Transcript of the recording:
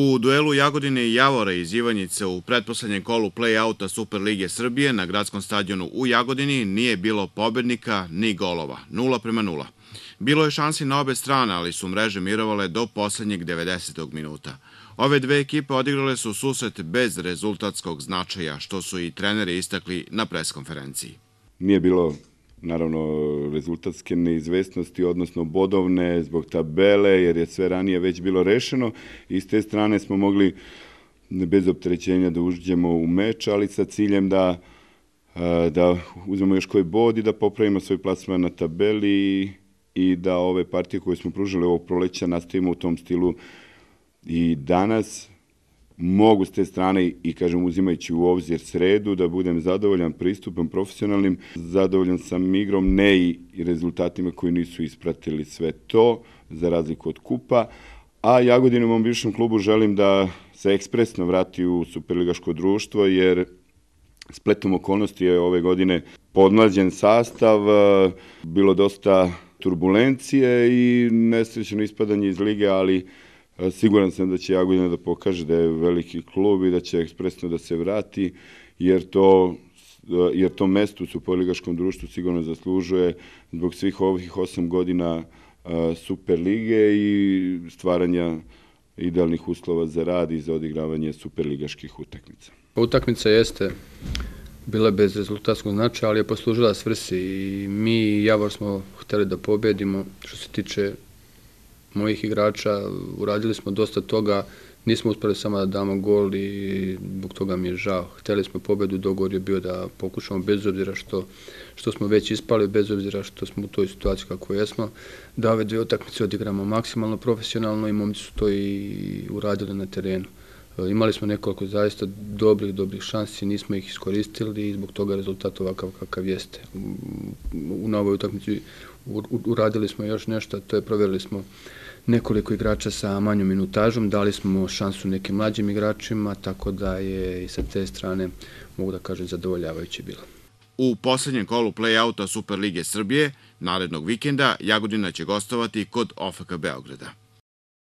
U duelu Jagodine i Javora iz Ivanjice u pretposlednjem kolu play-outa Superlige Srbije na gradskom stadionu u Jagodini nije bilo pobednika ni golova, 0 prema 0. Bilo je šansi na obe strane, ali su mreže mirovale do posljednjeg 90. minuta. Ove dve ekipe odigrale su susret bez rezultatskog značaja, što su i treneri istakli na preskonferenciji. Nije bilo naravno rezultatske neizvestnosti, odnosno bodovne zbog tabele, jer je sve ranije već bilo rešeno i s te strane smo mogli bez optrećenja da uđemo u meč, ali sa ciljem da da uzmemo još koji bod i da popravimo svoj plasman na tabeli i da ove partije koje smo pružili ovog proleća nastavimo u tom stilu i danas, mogu s te strane i kažem uzimajući u obzir sredu da budem zadovoljan pristupom profesionalnim, zadovoljan sam igrom, ne i rezultatima koji nisu ispratili sve to, za razliku od kupa, a Jagodinu u mom bivšem klubu želim da se ekspresno vrati u superligaško društvo, jer spletom okolnosti je ove godine podmlađen sastav, bilo dosta turbulencije i nesrećeno ispadanje iz lige, ali E, siguran sam da će Jagodina da pokaže da je veliki klub i da će ekspresno da se vrati, jer to e, jer to mesto su poligaškom društvu sigurno zaslužuje zbog svih ovih osam godina e, Super lige i stvaranja idealnih uslova za rad i za odigravanje Super ligaških utakmica. Pa utakmica jeste bila bez rezultatskog značaja, ali je poslužila svrsi i mi i Javor smo hteli da pobedimo što se tiče mojih igrača, uradili smo dosta toga, nismo uspeli samo da damo gol i zbog toga mi je žao. Hteli smo pobedu, dogovor je bio da pokušamo bez obzira što, što smo već ispali, bez obzira što smo u toj situaciji kako jesmo, da ove dve otakmice odigramo maksimalno profesionalno i momci su to i uradili na terenu. Uh, E, imali smo nekoliko zaista dobrih, dobrih šansi, nismo ih iskoristili i zbog toga rezultat ovakav kakav jeste. Mm, u novoj utakmici uradili smo još nešto, to je proverili smo nekoliko igrača sa manjom minutažom, dali smo šansu nekim mlađim igračima, tako da je i sa te strane, mogu da kažem, zadovoljavajuće bilo. U posljednjem kolu play-outa Super Lige Srbije, narednog vikenda, Jagodina će gostovati kod OFK Beograda.